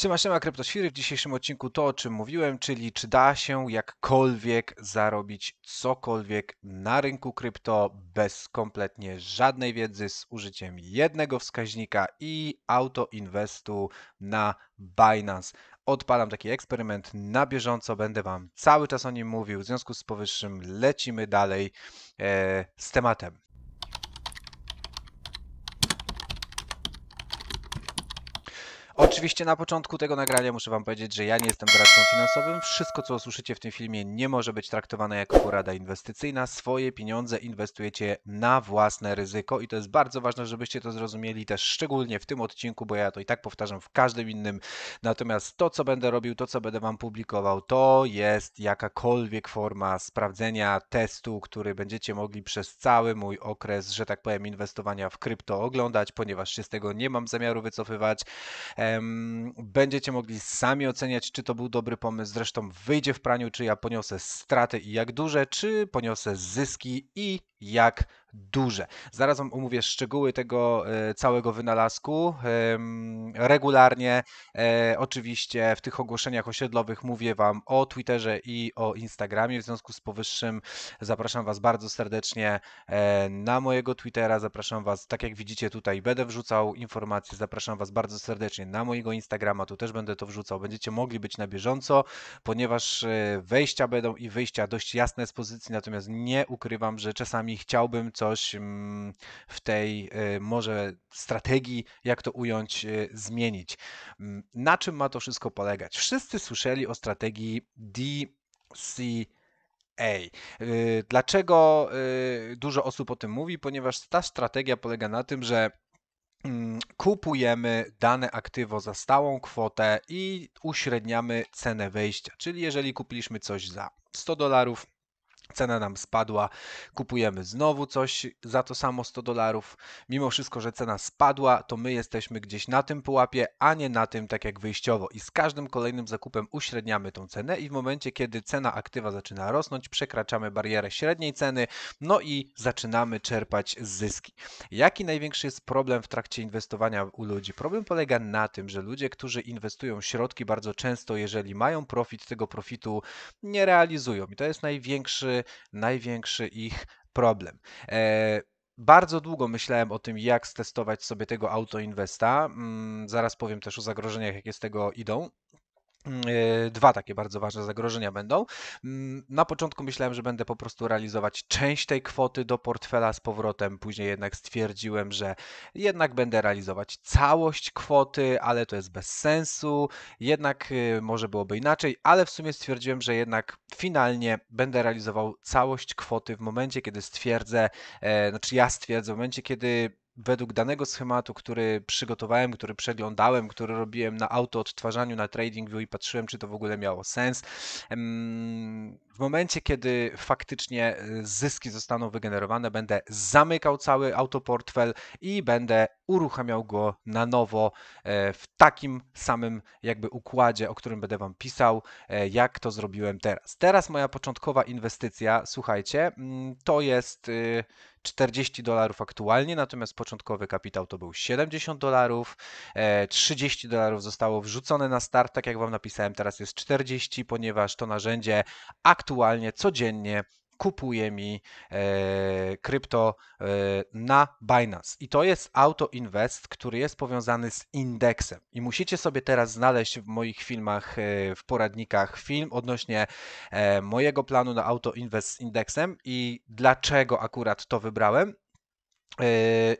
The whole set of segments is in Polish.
Siema, siema kryptoświry. W dzisiejszym odcinku to, o czym mówiłem, czyli czy da się jakkolwiek zarobić cokolwiek na rynku krypto bez kompletnie żadnej wiedzy z użyciem jednego wskaźnika i autoinwestu na Binance. Odpalam taki eksperyment na bieżąco, będę Wam cały czas o nim mówił. W związku z powyższym lecimy dalej e, z tematem. Oczywiście na początku tego nagrania muszę wam powiedzieć, że ja nie jestem doradcą finansowym. Wszystko, co usłyszycie w tym filmie, nie może być traktowane jako porada inwestycyjna. Swoje pieniądze inwestujecie na własne ryzyko i to jest bardzo ważne, żebyście to zrozumieli też szczególnie w tym odcinku, bo ja to i tak powtarzam w każdym innym. Natomiast to, co będę robił, to, co będę wam publikował, to jest jakakolwiek forma sprawdzenia testu, który będziecie mogli przez cały mój okres, że tak powiem, inwestowania w krypto oglądać, ponieważ się z tego nie mam zamiaru wycofywać. E, Będziecie mogli sami oceniać, czy to był dobry pomysł. Zresztą wyjdzie w praniu, czy ja poniosę straty i jak duże, czy poniosę zyski i jak duże. Zaraz Wam omówię szczegóły tego e, całego wynalazku. Regularnie, e, oczywiście, w tych ogłoszeniach osiedlowych mówię Wam o Twitterze i o Instagramie. W związku z powyższym zapraszam Was bardzo serdecznie e, na mojego Twittera. Zapraszam Was, tak jak widzicie tutaj, będę wrzucał informacje. Zapraszam Was bardzo serdecznie na mojego Instagrama. Tu też będę to wrzucał. Będziecie mogli być na bieżąco, ponieważ wejścia będą i wyjścia dość jasne z pozycji, natomiast nie ukrywam, że czasami i chciałbym coś mm, w tej y, może strategii, jak to ująć, y, zmienić. Mm, na czym ma to wszystko polegać? Wszyscy słyszeli o strategii DCA. Ej, y, Dlaczego dużo osób o tym mówi? Ponieważ ta strategia polega na tym, że mm, kupujemy dane aktywo za stałą kwotę i uśredniamy cenę wejścia. Czyli jeżeli kupiliśmy coś za 100 dolarów, Cena nam spadła, kupujemy znowu coś za to samo 100 dolarów. Mimo wszystko, że cena spadła, to my jesteśmy gdzieś na tym pułapie, a nie na tym tak jak wyjściowo. I z każdym kolejnym zakupem uśredniamy tą cenę i w momencie, kiedy cena aktywa zaczyna rosnąć, przekraczamy barierę średniej ceny, no i zaczynamy czerpać zyski. Jaki największy jest problem w trakcie inwestowania u ludzi? Problem polega na tym, że ludzie, którzy inwestują środki bardzo często, jeżeli mają profit, tego profitu nie realizują. I to jest największy największy, ich problem. E, bardzo długo myślałem o tym, jak stestować sobie tego autoinwesta. Mm, zaraz powiem też o zagrożeniach, jakie z tego idą. Mm, e, dwa takie bardzo ważne zagrożenia będą. Mm, na początku myślałem, że będę po prostu realizować część tej kwoty do portfela z powrotem. Później jednak stwierdziłem, że jednak będę realizować całość kwoty, ale to jest bez sensu. Jednak y, może byłoby inaczej, ale w sumie stwierdziłem, że jednak finalnie będę realizował całość kwoty w momencie, kiedy stwierdzę, e, znaczy ja stwierdzę, w momencie, kiedy według danego schematu, który przygotowałem, który przeglądałem, który robiłem na auto odtwarzaniu na TradingView i patrzyłem, czy to w ogóle miało sens. W momencie, kiedy faktycznie e, zyski zostaną wygenerowane, będę zamykał cały autoportfel i będę uruchamiał go na nowo e, w takim samym jakby układzie, o którym będę Wam pisał, e, jak to zrobiłem teraz. Teraz moja początkowa inwestycja, słuchajcie, mm, to jest y, 40 dolarów aktualnie, natomiast początkowy kapitał to był 70 dolarów, 30 e, dolarów zostało wrzucone na start, tak jak Wam napisałem, teraz jest 40, ponieważ to narzędzie aktualnie codziennie kupuje mi e, krypto e, na Binance. I to jest Auto Invest, który jest powiązany z indeksem. I musicie sobie teraz znaleźć w moich filmach, e, w poradnikach film odnośnie mojego planu na Auto Invest z indeksem i dlaczego akurat to wybrałem.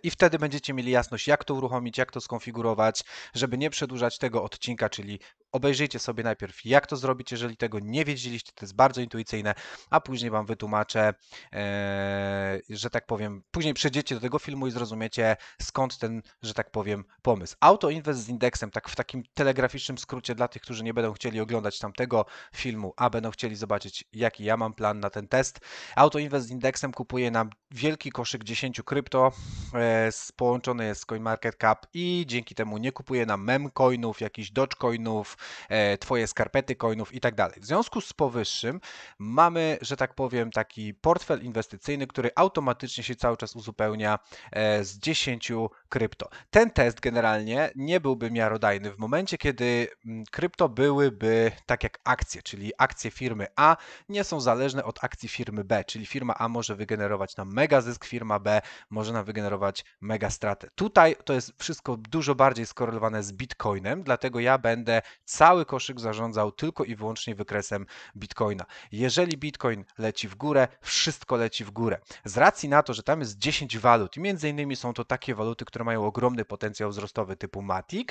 I wtedy będziecie mieli jasność, jak to uruchomić, jak to skonfigurować, żeby nie przedłużać tego odcinka, czyli obejrzyjcie sobie najpierw, jak to zrobić, jeżeli tego nie wiedzieliście, to jest bardzo intuicyjne, a później Wam wytłumaczę, e, że tak powiem, później przejdziecie do tego filmu i zrozumiecie, skąd ten, że tak powiem, pomysł. Autoinvest z indeksem, tak w takim telegraficznym skrócie dla tych, którzy nie będą chcieli oglądać tamtego filmu, a będą chcieli zobaczyć, jaki ja mam plan na ten test. Autoinvest z indeksem kupuje nam wielki koszyk 10 krypto, e, połączony jest z CoinMarketCap i dzięki temu nie kupuje nam memcoinów, jakichś dogecoinów, E, twoje skarpety, coinów i tak dalej. W związku z powyższym mamy, że tak powiem, taki portfel inwestycyjny, który automatycznie się cały czas uzupełnia e, z 10 krypto. Ten test generalnie nie byłby miarodajny w momencie, kiedy mm, krypto byłyby tak jak akcje, czyli akcje firmy A nie są zależne od akcji firmy B, czyli firma A może wygenerować nam mega zysk, firma B może nam wygenerować mega stratę. Tutaj to jest wszystko dużo bardziej skorelowane z Bitcoinem, dlatego ja będę cały koszyk zarządzał tylko i wyłącznie wykresem Bitcoina. Jeżeli Bitcoin leci w górę, wszystko leci w górę. Z racji na to, że tam jest 10 walut, między innymi są to takie waluty, które które mają ogromny potencjał wzrostowy typu Matic,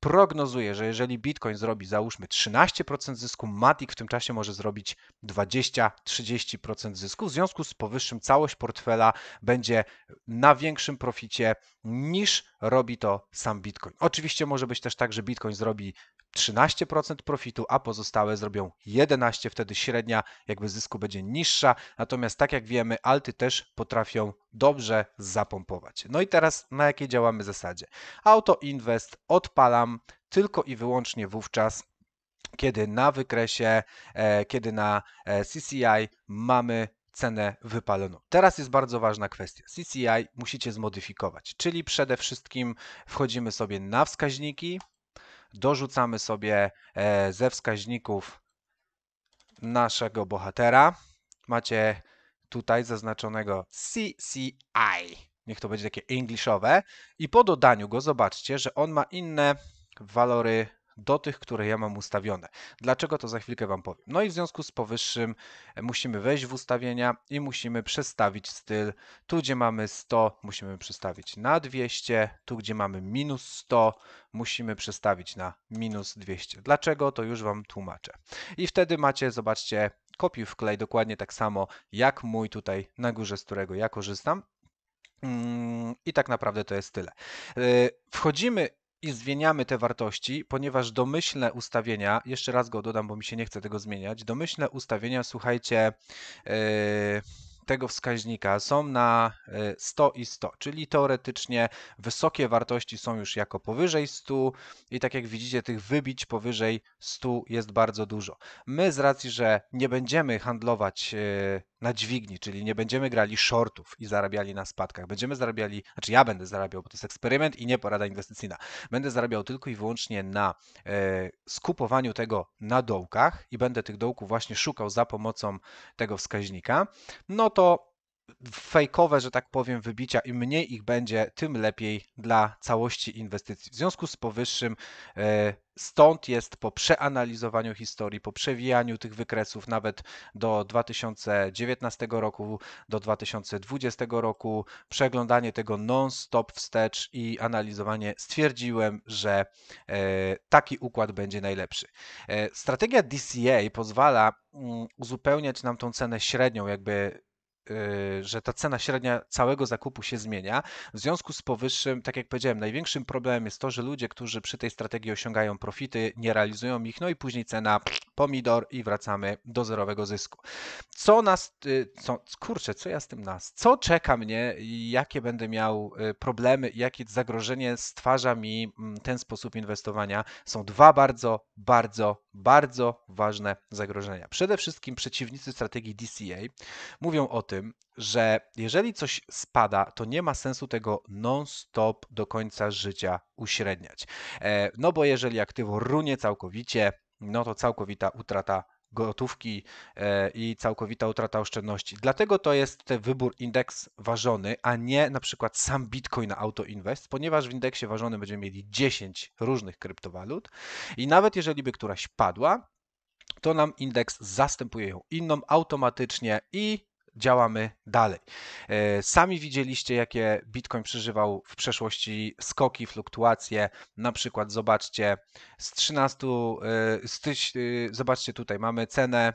Prognozuję, że jeżeli Bitcoin zrobi załóżmy 13% zysku, Matic w tym czasie może zrobić 20-30% zysku. W związku z powyższym całość portfela będzie na większym proficie niż robi to sam Bitcoin. Oczywiście może być też tak, że Bitcoin zrobi 13% profitu, a pozostałe zrobią 11%, wtedy średnia jakby zysku będzie niższa. Natomiast tak jak wiemy, alty też potrafią dobrze zapompować. No i teraz na jakiej działamy zasadzie? Auto Invest odpalam tylko i wyłącznie wówczas, kiedy na wykresie, e, kiedy na e, CCI mamy cenę wypaloną. Teraz jest bardzo ważna kwestia. CCI musicie zmodyfikować, czyli przede wszystkim wchodzimy sobie na wskaźniki, dorzucamy sobie e, ze wskaźników naszego bohatera. Macie tutaj zaznaczonego CCI. Niech to będzie takie englishowe. I po dodaniu go zobaczcie, że on ma inne walory do tych, które ja mam ustawione. Dlaczego to za chwilkę Wam powiem. No i w związku z powyższym e, musimy wejść w ustawienia i musimy przestawić styl. Tu, gdzie mamy 100, musimy przestawić na 200. Tu, gdzie mamy minus 100, musimy przestawić na minus 200. Dlaczego? To już Wam tłumaczę. I wtedy macie, zobaczcie, kopiuj wklej dokładnie tak samo jak mój tutaj na górze, z którego ja korzystam. Mm, I tak naprawdę to jest tyle. E, wchodzimy i zmieniamy te wartości, ponieważ domyślne ustawienia, jeszcze raz go dodam, bo mi się nie chce tego zmieniać, domyślne ustawienia, słuchajcie, e, tego wskaźnika są na 100 e, i 100, czyli teoretycznie wysokie wartości są już jako powyżej 100 i tak jak widzicie tych wybić powyżej 100 jest bardzo dużo. My z racji, że nie będziemy handlować e, na dźwigni, czyli nie będziemy grali shortów i zarabiali na spadkach. Będziemy zarabiali, znaczy ja będę zarabiał, bo to jest eksperyment i nie porada inwestycyjna. Będę zarabiał tylko i wyłącznie na e, skupowaniu tego na dołkach i będę tych dołków właśnie szukał za pomocą tego wskaźnika. No to fejkowe, że tak powiem, wybicia. Im mniej ich będzie, tym lepiej dla całości inwestycji. W związku z powyższym e, Stąd jest po przeanalizowaniu historii, po przewijaniu tych wykresów nawet do 2019 roku, do 2020 roku, przeglądanie tego non-stop wstecz i analizowanie, stwierdziłem, że e, taki układ będzie najlepszy. E, strategia DCA pozwala mm, uzupełniać nam tą cenę średnią, jakby Y, że ta cena średnia całego zakupu się zmienia. W związku z powyższym, tak jak powiedziałem, największym problemem jest to, że ludzie, którzy przy tej strategii osiągają profity, nie realizują ich, no i później cena pomidor i wracamy do zerowego zysku. Co nas, y, co, kurczę, co ja z tym nas, co czeka mnie i jakie będę miał y, problemy, jakie zagrożenie stwarza mi mm, ten sposób inwestowania, są dwa bardzo, bardzo bardzo ważne zagrożenia. Przede wszystkim przeciwnicy strategii DCA mówią o tym, że jeżeli coś spada, to nie ma sensu tego non-stop do końca życia uśredniać. E, no bo jeżeli aktywo runie całkowicie, no to całkowita utrata gotówki e, i całkowita utrata oszczędności. Dlatego to jest ten wybór indeks ważony, a nie na przykład sam Bitcoin na AutoInvest, ponieważ w indeksie ważonym będziemy mieli 10 różnych kryptowalut i nawet jeżeli by któraś padła, to nam indeks zastępuje ją inną automatycznie i działamy dalej. E, sami widzieliście, jakie Bitcoin przeżywał w przeszłości skoki, fluktuacje. Na przykład zobaczcie z 13, e, z tyś, e, zobaczcie tutaj, mamy cenę,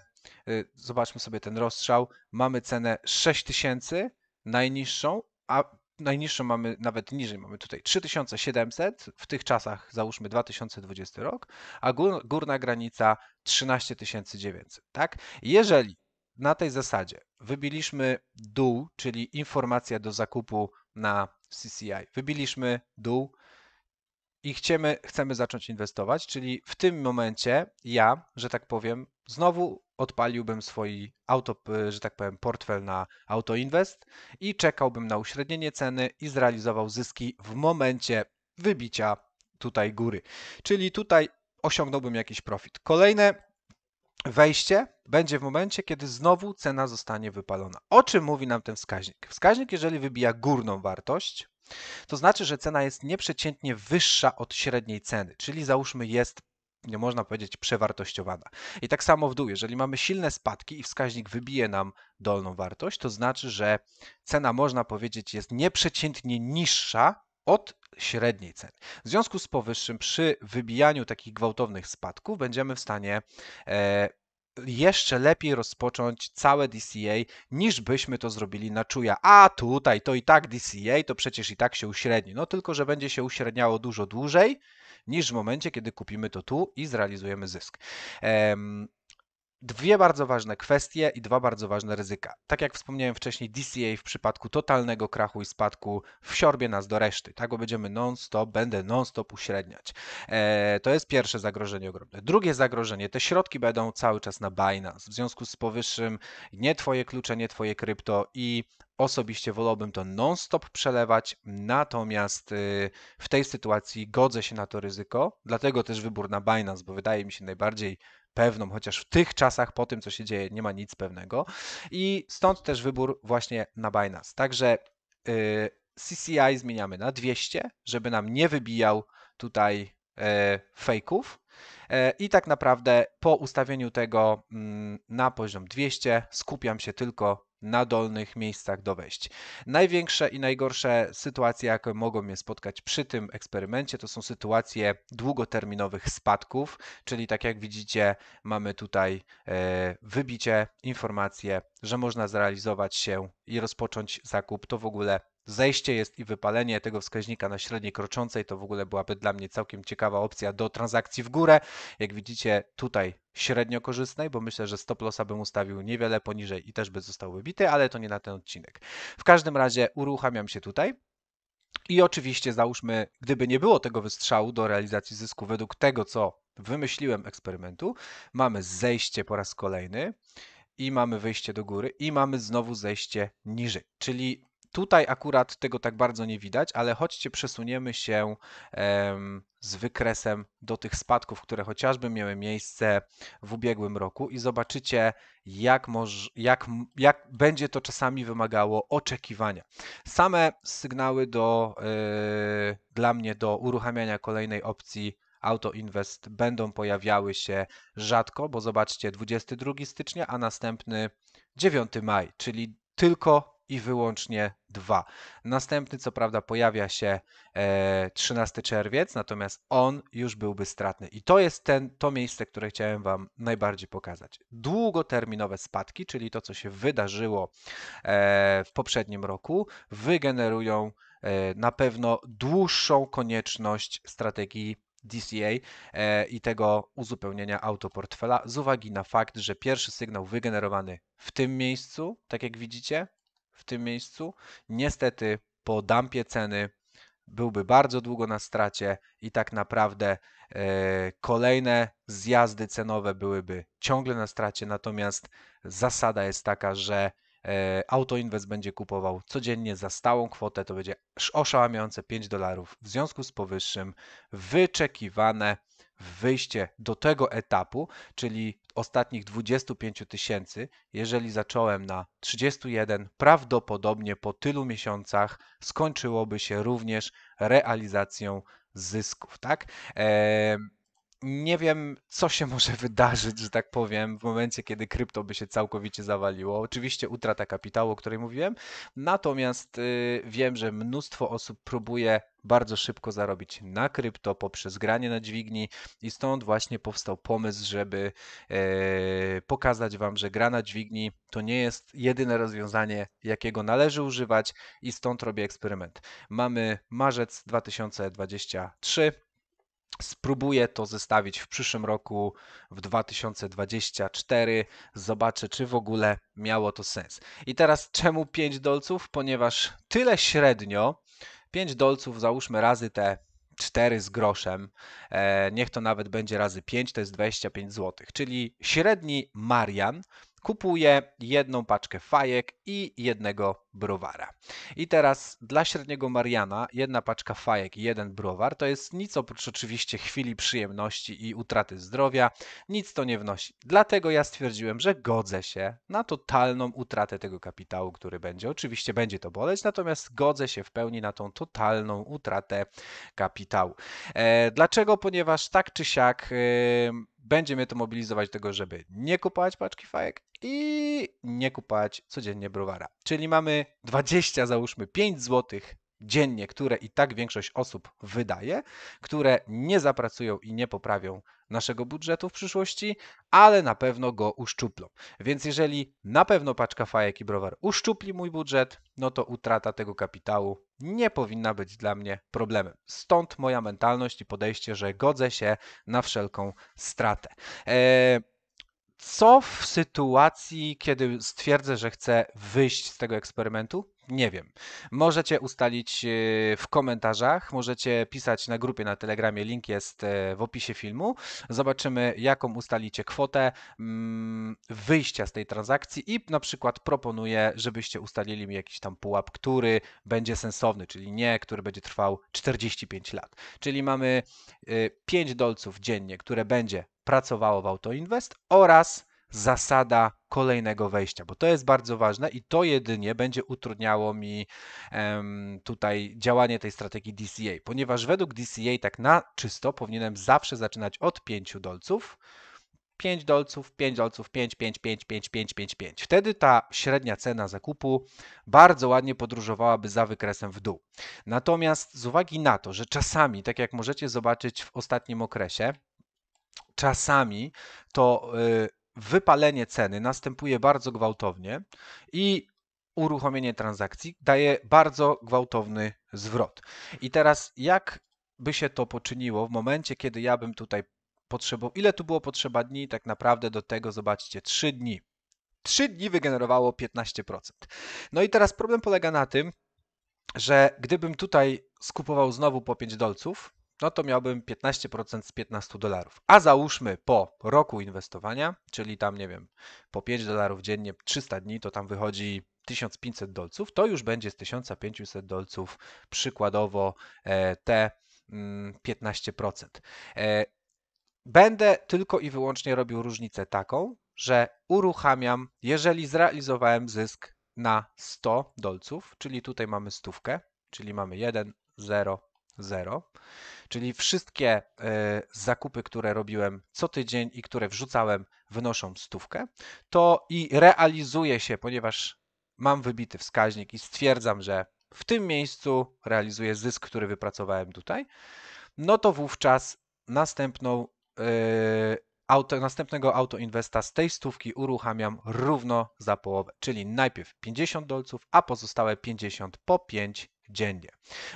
zobaczmy sobie ten rozstrzał, mamy cenę 6000 najniższą, a najniższą mamy nawet niżej, mamy tutaj 3700, w tych czasach załóżmy 2020 rok, a górna granica 13900, tak? Jeżeli na tej zasadzie wybiliśmy dół, czyli informacja do zakupu na CCI. Wybiliśmy dół i chcemy, chcemy zacząć inwestować, czyli w tym momencie ja, że tak powiem, znowu odpaliłbym swój auto, że tak powiem, portfel na autoinvest i czekałbym na uśrednienie ceny i zrealizował zyski w momencie wybicia tutaj góry. Czyli tutaj osiągnąłbym jakiś profit. Kolejne wejście będzie w momencie, kiedy znowu cena zostanie wypalona. O czym mówi nam ten wskaźnik? Wskaźnik, jeżeli wybija górną wartość, to znaczy, że cena jest nieprzeciętnie wyższa od średniej ceny, czyli załóżmy jest nie można powiedzieć przewartościowana. I tak samo w dół, jeżeli mamy silne spadki i wskaźnik wybije nam dolną wartość, to znaczy, że cena można powiedzieć jest nieprzeciętnie niższa od średniej ceny. W związku z powyższym, przy wybijaniu takich gwałtownych spadków, będziemy w stanie e, jeszcze lepiej rozpocząć całe DCA, niż byśmy to zrobili na czuja. A tutaj to i tak DCA, to przecież i tak się uśredni. No tylko, że będzie się uśredniało dużo dłużej niż w momencie, kiedy kupimy to tu i zrealizujemy zysk. Ehm, dwie bardzo ważne kwestie i dwa bardzo ważne ryzyka. Tak jak wspomniałem wcześniej, DCA w przypadku totalnego krachu i spadku wsiorbie nas do reszty. Tak, bo będziemy non-stop, będę non-stop uśredniać. E, to jest pierwsze zagrożenie ogromne. Drugie zagrożenie, te środki będą cały czas na Binance. W związku z powyższym nie twoje klucze, nie twoje krypto i Osobiście wolałbym to non-stop przelewać, natomiast y, w tej sytuacji godzę się na to ryzyko, dlatego też wybór na Binance, bo wydaje mi się najbardziej pewną, chociaż w tych czasach po tym, co się dzieje, nie ma nic pewnego. I stąd też wybór właśnie na Binance. Także y, CCI zmieniamy na 200, żeby nam nie wybijał tutaj e, fejków. E, I tak naprawdę po ustawieniu tego mm, na poziom 200 skupiam się tylko na dolnych miejscach do wejść. Największe i najgorsze sytuacje, jakie mogą mnie spotkać przy tym eksperymencie, to są sytuacje długoterminowych spadków, czyli tak jak widzicie, mamy tutaj e, wybicie, informacje, że można zrealizować się i rozpocząć zakup. To w ogóle zejście jest i wypalenie tego wskaźnika na średniej kroczącej, to w ogóle byłaby dla mnie całkiem ciekawa opcja do transakcji w górę. Jak widzicie tutaj średnio korzystnej, bo myślę, że stop lossa bym ustawił niewiele poniżej i też by został wybity, ale to nie na ten odcinek. W każdym razie uruchamiam się tutaj. I oczywiście załóżmy, gdyby nie było tego wystrzału do realizacji zysku według tego, co wymyśliłem eksperymentu, mamy zejście po raz kolejny i mamy wyjście do góry i mamy znowu zejście niżej. Czyli Tutaj akurat tego tak bardzo nie widać, ale chodźcie, przesuniemy się z wykresem do tych spadków, które chociażby miały miejsce w ubiegłym roku i zobaczycie, jak, moż, jak, jak będzie to czasami wymagało oczekiwania. Same sygnały do, y, dla mnie do uruchamiania kolejnej opcji Autoinvest będą pojawiały się rzadko, bo zobaczcie 22 stycznia, a następny 9 maj, czyli tylko i wyłącznie dwa. Następny, co prawda, pojawia się 13 e, czerwiec, natomiast on już byłby stratny. I to jest ten, to miejsce, które chciałem Wam najbardziej pokazać. Długoterminowe spadki, czyli to, co się wydarzyło e, w poprzednim roku, wygenerują e, na pewno dłuższą konieczność strategii DCA i tego uzupełnienia autoportfela z uwagi na fakt, że pierwszy sygnał wygenerowany w tym miejscu, tak jak widzicie, w tym miejscu. Niestety po dumpie ceny byłby bardzo długo na stracie i tak naprawdę e, kolejne zjazdy cenowe byłyby ciągle na stracie, natomiast zasada jest taka, że yy, e, Autoinvest będzie kupował codziennie za stałą kwotę, to będzie oszałamiające 5 dolarów. W związku z powyższym wyczekiwane wyjście do tego etapu, czyli ostatnich 25 tysięcy, jeżeli zacząłem na 31, prawdopodobnie po tylu miesiącach skończyłoby się również realizacją zysków, tak? Eee, nie wiem, co się może wydarzyć, że tak powiem, w momencie, kiedy krypto by się całkowicie zawaliło. Oczywiście utrata kapitału, o której mówiłem, natomiast y, wiem, że mnóstwo osób próbuje bardzo szybko zarobić na krypto poprzez granie na dźwigni i stąd właśnie powstał pomysł, żeby e, pokazać Wam, że gra na dźwigni to nie jest jedyne rozwiązanie, jakiego należy używać i stąd robię eksperyment. Mamy marzec 2023 Spróbuję to zestawić w przyszłym roku, w 2024. Zobaczę, czy w ogóle miało to sens. I teraz czemu 5 dolców? Ponieważ tyle średnio, 5 dolców załóżmy razy te 4 z groszem, e, niech to nawet będzie razy 5, to jest 25 zł. Czyli średni Marian Kupuję jedną paczkę fajek i jednego browara. I teraz dla średniego Mariana jedna paczka fajek i jeden browar to jest nic oprócz oczywiście chwili przyjemności i utraty zdrowia, nic to nie wnosi. Dlatego ja stwierdziłem, że godzę się na totalną utratę tego kapitału, który będzie. Oczywiście będzie to boleć, natomiast godzę się w pełni na tą totalną utratę kapitału. E, dlaczego? Ponieważ tak czy siak. E, będzie mnie to mobilizować do tego, żeby nie kupować paczki fajek i nie kupować codziennie browara. Czyli mamy 20, załóżmy 5 zł dziennie, które i tak większość osób wydaje, które nie zapracują i nie poprawią naszego budżetu w przyszłości, ale na pewno go uszczuplą. Więc jeżeli na pewno paczka fajek i browar uszczupli mój budżet, no to utrata tego kapitału nie powinna być dla mnie problemem. Stąd moja mentalność i podejście, że godzę się na wszelką stratę. Eee, co w sytuacji, kiedy stwierdzę, że chcę wyjść z tego eksperymentu? Nie wiem. Możecie ustalić e, w komentarzach, możecie pisać na grupie na Telegramie, link jest e, w opisie filmu. Zobaczymy, jaką ustalicie kwotę mm, wyjścia z tej transakcji i na przykład proponuję, żebyście ustalili mi jakiś tam pułap, który będzie sensowny, czyli nie, który będzie trwał 45 lat. Czyli mamy 5 e, dolców dziennie, które będzie pracowało w Autoinvest oraz zasada kolejnego wejścia, bo to jest bardzo ważne i to jedynie będzie utrudniało mi um, tutaj działanie tej strategii DCA, ponieważ według DCA tak na czysto powinienem zawsze zaczynać od 5 dolców. 5 dolców, 5 dolców, 5, 5, 5, 5, 5, 5, 5. Wtedy ta średnia cena zakupu bardzo ładnie podróżowałaby za wykresem w dół. Natomiast z uwagi na to, że czasami, tak jak możecie zobaczyć w ostatnim okresie, czasami to y, wypalenie ceny następuje bardzo gwałtownie i uruchomienie transakcji daje bardzo gwałtowny zwrot. I teraz jak by się to poczyniło w momencie, kiedy ja bym tutaj potrzebował, ile tu było potrzeba dni, tak naprawdę do tego zobaczcie, 3 dni. 3 dni wygenerowało 15%. No i teraz problem polega na tym, że gdybym tutaj skupował znowu po 5 dolców, no to miałbym 15% z 15 dolarów. A załóżmy po roku inwestowania, czyli tam nie wiem, po 5 dolarów dziennie 300 dni, to tam wychodzi 1500 dolców, to już będzie z 1500 dolców przykładowo e, te 15%. Mm, e, będę tylko i wyłącznie robił różnicę taką, że uruchamiam, jeżeli zrealizowałem zysk na 100 dolców, czyli tutaj mamy stówkę, czyli mamy 1, 0, zero, czyli wszystkie e, zakupy, które robiłem co tydzień i które wrzucałem, wynoszą stówkę, to i realizuje się, ponieważ mam wybity wskaźnik i stwierdzam, że w tym miejscu realizuję zysk, który wypracowałem tutaj, no to wówczas następną, e, auto, następnego autoinwesta z tej stówki uruchamiam równo za połowę, czyli najpierw 50 dolców, a pozostałe 50 po 5 dziennie.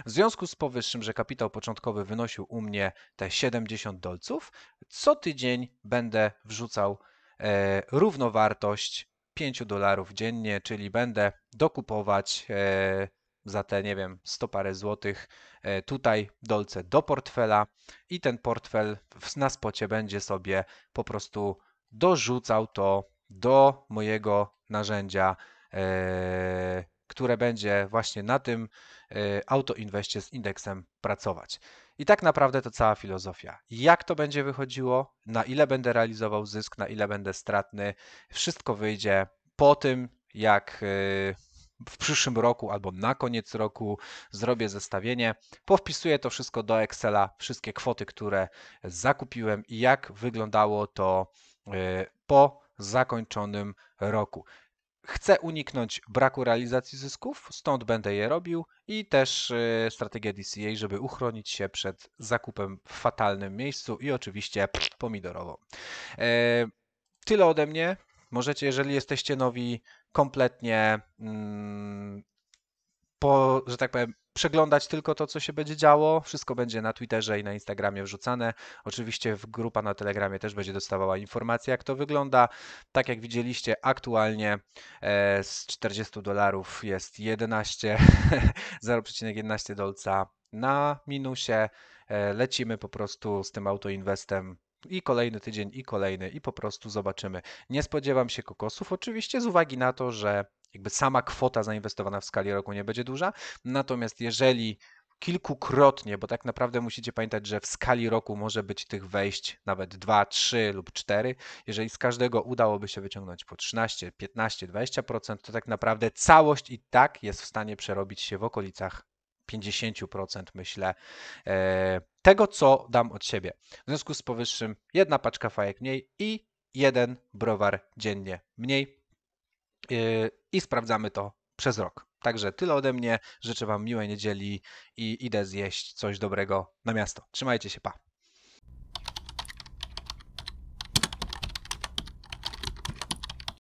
W związku z powyższym, że kapitał początkowy wynosił u mnie te 70 dolców, co tydzień będę wrzucał e, równowartość 5 dolarów dziennie, czyli będę dokupować e, za te, nie wiem, 100 parę złotych e, tutaj dolce do portfela i ten portfel w, na spocie będzie sobie po prostu dorzucał to do mojego narzędzia e, które będzie właśnie na tym y, autoinwestie z indeksem pracować. I tak naprawdę to cała filozofia. Jak to będzie wychodziło, na ile będę realizował zysk, na ile będę stratny, wszystko wyjdzie po tym, jak y, w przyszłym roku albo na koniec roku zrobię zestawienie, powpisuję to wszystko do Excela, wszystkie kwoty, które zakupiłem i jak wyglądało to y, po zakończonym roku. Chcę uniknąć braku realizacji zysków, stąd będę je robił i też y, strategia DCA, żeby uchronić się przed zakupem w fatalnym miejscu i oczywiście pomidorową. E, tyle ode mnie. Możecie, jeżeli jesteście nowi, kompletnie mm, po, że tak powiem, przeglądać tylko to, co się będzie działo. Wszystko będzie na Twitterze i na Instagramie wrzucane. Oczywiście w grupa na Telegramie też będzie dostawała informacje, jak to wygląda. Tak jak widzieliście, aktualnie e, z 40 dolarów jest 11, 0,11 dolca na minusie. E, lecimy po prostu z tym autoinwestem i kolejny tydzień, i kolejny, i po prostu zobaczymy. Nie spodziewam się kokosów, oczywiście z uwagi na to, że jakby sama kwota zainwestowana w skali roku nie będzie duża. Natomiast jeżeli kilkukrotnie, bo tak naprawdę musicie pamiętać, że w skali roku może być tych wejść nawet 2, 3 lub 4. Jeżeli z każdego udałoby się wyciągnąć po 13, 15, 20%, to tak naprawdę całość i tak jest w stanie przerobić się w okolicach 50%, myślę, e, tego, co dam od siebie. W związku z powyższym, jedna paczka fajek mniej i jeden browar dziennie mniej. Y, i sprawdzamy to przez rok. Także tyle ode mnie. Życzę Wam miłej niedzieli i idę zjeść coś dobrego na miasto. Trzymajcie się, pa.